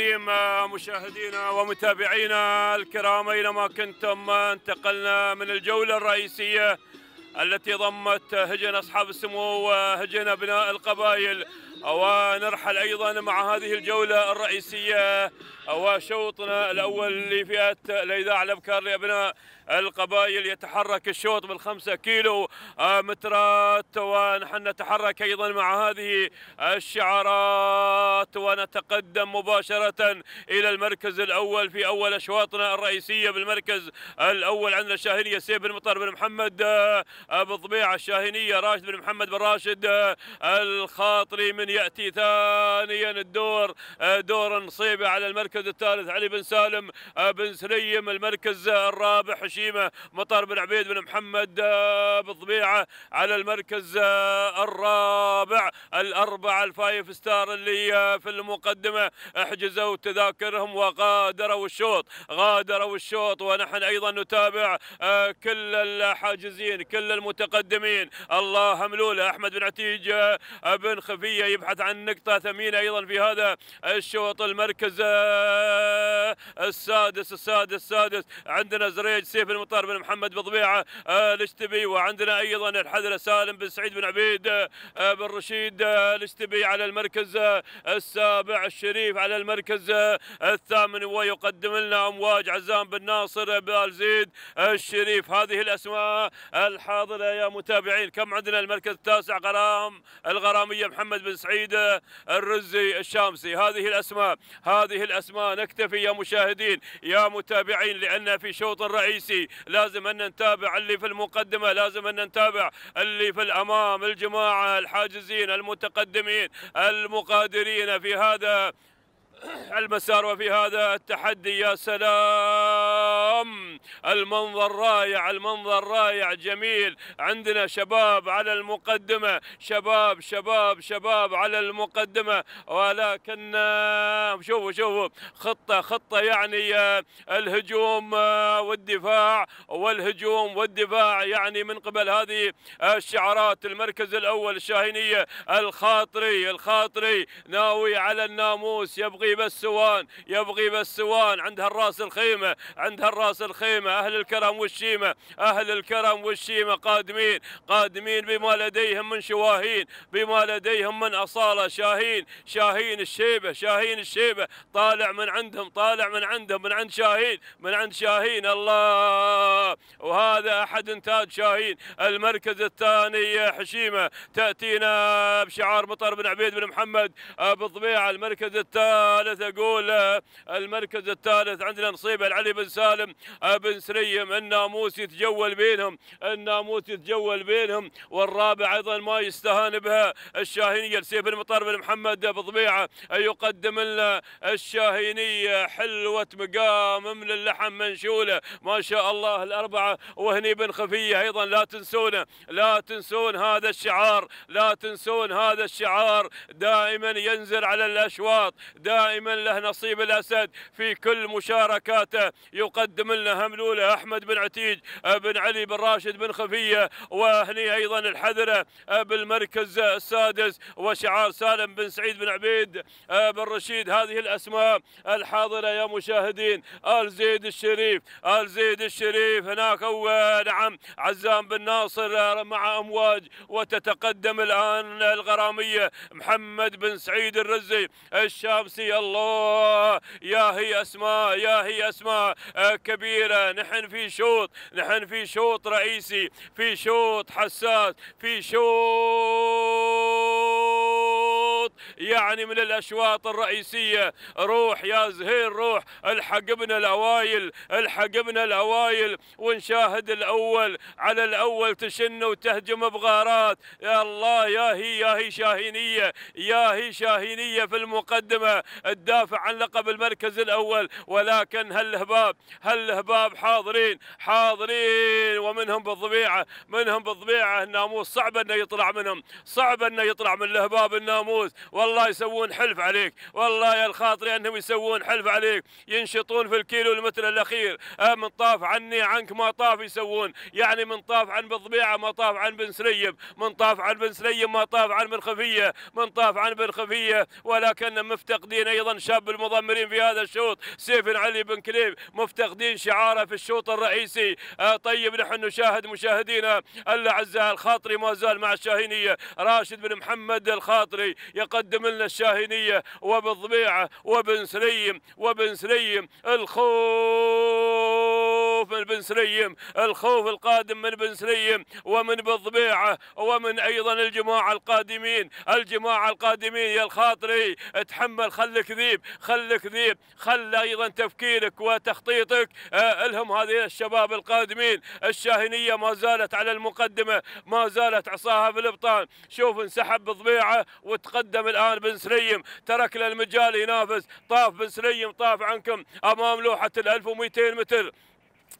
الكريم مشاهدينا ومتابعينا الكرام اينما كنتم انتقلنا من الجوله الرئيسيه التي ضمت هجن اصحاب السمو وهجن ابناء القبائل ونرحل ايضا مع هذه الجوله الرئيسيه وشوطنا الأول لفئة الإذاعة الأبكار لأبناء القبائل يتحرك الشوط بالخمسة كيلو مترات ونحن نتحرك أيضا مع هذه الشعارات ونتقدم مباشرة إلى المركز الأول في أول أشواطنا الرئيسية بالمركز الأول عندنا الشاهينية سيف بن مطر بن محمد بالطبيعة الشاهينية راشد بن محمد بن راشد الخاطري من يأتي ثانيا الدور دور نصيبه على المركز المركز الثالث علي بن سالم آه، بن سليم المركز الرابع حشيمه مطر بن عبيد بن محمد آه، بالطبيعه على المركز آه، الرابع الاربعه الفايف ستار اللي في المقدمه احجزوا تذاكرهم وغادروا الشوط غادروا الشوط ونحن ايضا نتابع كل الحاجزين كل المتقدمين الله ملوله احمد بن عتيج بن خفيه يبحث عن نقطه ثمينه ايضا في هذا الشوط المركز السادس السادس السادس عندنا زريج سيف المطار بن محمد بضبيعة آه، الاشتبي وعندنا أيضا الحذر سالم بن سعيد بن عبيد آه، بن رشيد آه، الاشتبي على المركز السابع الشريف على المركز الثامن ويقدم لنا أمواج عزام بن ناصر بالزيد الشريف هذه الأسماء الحاضرة يا متابعين كم عندنا المركز التاسع غرام الغرامية محمد بن سعيد الرزي الشامسي هذه الأسماء هذه الأسماء ما نكتفي يا مشاهدين يا متابعين لأن في شوط الرئيسي لازم أن نتابع اللي في المقدمة لازم أن نتابع اللي في الأمام الجماعة الحاجزين المتقدمين المقادرين في هذا المسار وفي هذا التحدي يا سلام المنظر رائع المنظر رائع جميل عندنا شباب على المقدمة شباب شباب شباب على المقدمة ولكن آه، شوفوا شوفوا خطة خطة يعني آه، الهجوم آه، والدفاع والهجوم والدفاع يعني من قبل هذه الشعارات المركز الأول الشاهينية الخاطري الخاطري ناوي على الناموس يبغي بس سوان يبغي بس سوان عندها الراس الخيمة عندها الراس الخيمة أهل الكرم والشيمة أهل الكرم والشيمة قادمين قادمين بما لديهم من شواهين بما لديهم من أصالة شاهين شاهين الشيبة شاهين الشيبة طالع من عندهم طالع من عندهم من عند شاهين من عند شاهين الله وهذا أحد إنتاج شاهين المركز الثاني حشيمة تأتينا بشعار مطر بن عبيد بن محمد بالطبيعة المركز الثالث أقول المركز الثالث عندنا نصيب العلي بن سالم بن مصريهم الناموس يتجول بينهم الناموس يتجول بينهم والرابع أيضا ما يستهان بها الشاهينية لسيف المطر بن محمد ضبيعه يقدم لنا الشاهينية حلوة مقام من اللحم منشولة ما شاء الله الأربعة وهني بن خفية أيضا لا تنسونا لا تنسون هذا الشعار لا تنسون هذا الشعار دائما ينزل على الأشواط دائما له نصيب الأسد في كل مشاركاته يقدم لنا هملول الأولى أحمد بن عتيج بن علي بن راشد بن خفية وهني أيضا الحذرة بالمركز السادس وشعار سالم بن سعيد بن عبيد بن رشيد هذه الأسماء الحاضرة يا مشاهدين آل زيد الشريف آل زيد الشريف هناك نعم عزام بن ناصر مع أمواج وتتقدم الآن الغرامية محمد بن سعيد الرزي الشامسي الله يا هي أسماء يا هي أسماء كبيرة نحن في شوط نحن في شوط رئيسي في شوط حساس في شوط يعني من الأشواط الرئيسية روح يا زهير روح الحق بنا الأوائل الحق بنا الأوائل ونشاهد الأول على الأول تشن وتهجم بغارات يا الله يا هي يا هي شاهينية يا هي شاهينية في المقدمة تدافع عن لقب المركز الأول ولكن هالهباب هالهباب حاضرين حاضرين ومنهم بالطبيعة منهم بالطبيعة الناموس صعب أنه يطلع منهم صعب أنه يطلع من الهباب الناموس والله يسوون حلف عليك والله يا الخاطري انهم يسوون حلف عليك ينشطون في الكيلو المتر الاخير آه، من طاف عني عنك ما طاف يسوون يعني من طاف عن بالضبيعه ما طاف عن بن سليم من طاف عن بن سليم ما طاف عن بن خفيه من طاف عن بن خفيه ولكن مفتقدين ايضا شاب المضمرين في هذا الشوط سيف علي بن كليب مفتقدين شعاره في الشوط الرئيسي آه، طيب نحن نشاهد مشاهدينا الاعزاء الخاطري ما زال مع الشاهينيه راشد بن محمد الخاطري يقال يقدم لنا الشاهينية وبالضبيعة وبن سليم وبن سليم الخوف الخوف من بن سليم الخوف القادم من بن سليم ومن بالضبيعة ومن أيضا الجماعة القادمين الجماعة القادمين يا الخاطري اتحمل خلك ذيب خلك ذيب خل أيضا تفكيرك وتخطيطك آه، الهم هذه الشباب القادمين الشاهنية ما زالت على المقدمة ما زالت عصاها في الابطان شوف انسحب بالضبيعة وتقدم الآن بن سليم ترك له المجال ينافس طاف بن سليم طاف عنكم أمام لوحة ال 1200 متر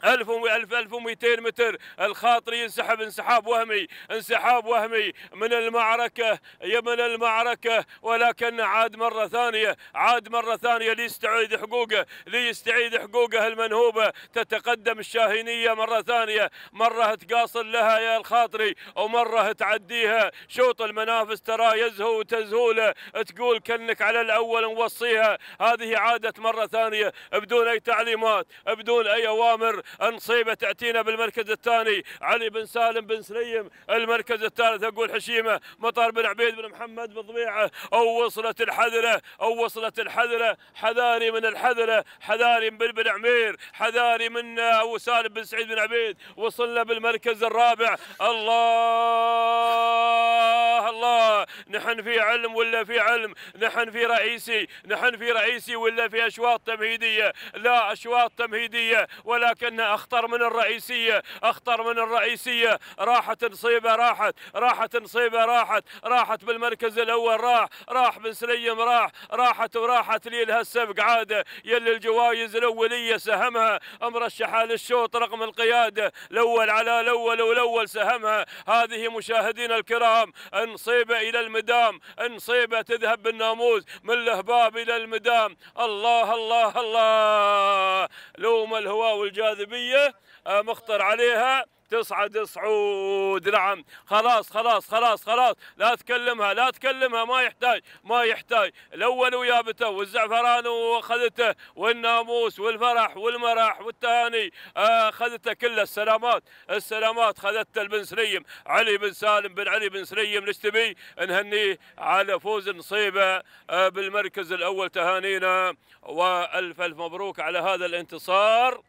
ألف ألف و و 1200 متر الخاطري ينسحب انسحاب وهمي انسحاب وهمي من المعركة يمن المعركة ولكن عاد مرة ثانية عاد مرة ثانية ليستعيد حقوقه ليستعيد حقوقه المنهوبة تتقدم الشاهينية مرة ثانية مرة تقاصل لها يا الخاطري ومرة تعديها شوط المنافس ترى يزهو وتزهوله تقول كنك على الأول نوصيها هذه عادت مرة ثانية بدون أي تعليمات بدون أي أوامر الحر انصيبه تاتينا بالمركز الثاني علي بن سالم بن سليم المركز الثالث اقول حشيمه مطار بن عبيد بن محمد ضبيعه او وصلت الحذره او وصلت الحذره حذاري من الحذره حذاري من بن عمير حذاري من ابو سالم بن سعيد بن عبيد وصلنا بالمركز الرابع الله الله نحن في علم ولا في علم نحن في رئيسي نحن في رئيسي ولا في أشواط تمهيدية لا أشواط تمهيدية ولكنها أخطر من الرئيسية أخطر من الرئيسية راحت نصيبة راحت راحت نصيبة راحت راحت بالمركز الأول راح راح بن سليم راح راحت وراحت لها السبق عادة يلي الجوائز الأولية سهمها مرشحة للشوط رقم القيادة الأول على الأول والأول سهمها هذه مشاهدينا الكرام نصيبة إلى المدام نصيبة تذهب بالناموس من الهباب إلى المدام الله الله الله لوم الهواء والجاذبية آه، مخطر عليها تصعد صعود نعم خلاص خلاص خلاص خلاص لا تكلمها لا تكلمها ما يحتاج ما يحتاج الاول ويابته والزعفران واخذته والناموس والفرح والمرح والتهاني اخذته كله السلامات السلامات خذته البن سليم علي بن سالم بن علي بن سليم نشتبي نهنيه على فوز نصيبه آه، بالمركز الاول تهانينا والف الف مبروك على هذا الانتصار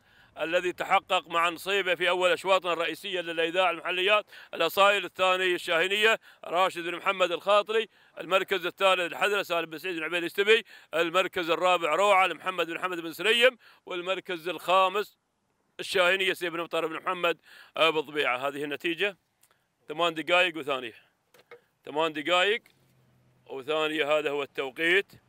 الذي تحقق مع نصيبه في أول أشواطنا الرئيسية للإذاعة المحليات الأصائل الثاني الشاهنيه راشد بن محمد الخاطري المركز الثالث الحذرة سالم بن سعيد بن عبيد الاستبي المركز الرابع روعة لمحمد بن حمد بن سريم والمركز الخامس الشاهنيه سيد بن مطر بن محمد أبو ضبيعة هذه النتيجة ثمان دقائق وثانية ثمان دقائق وثانية هذا هو التوقيت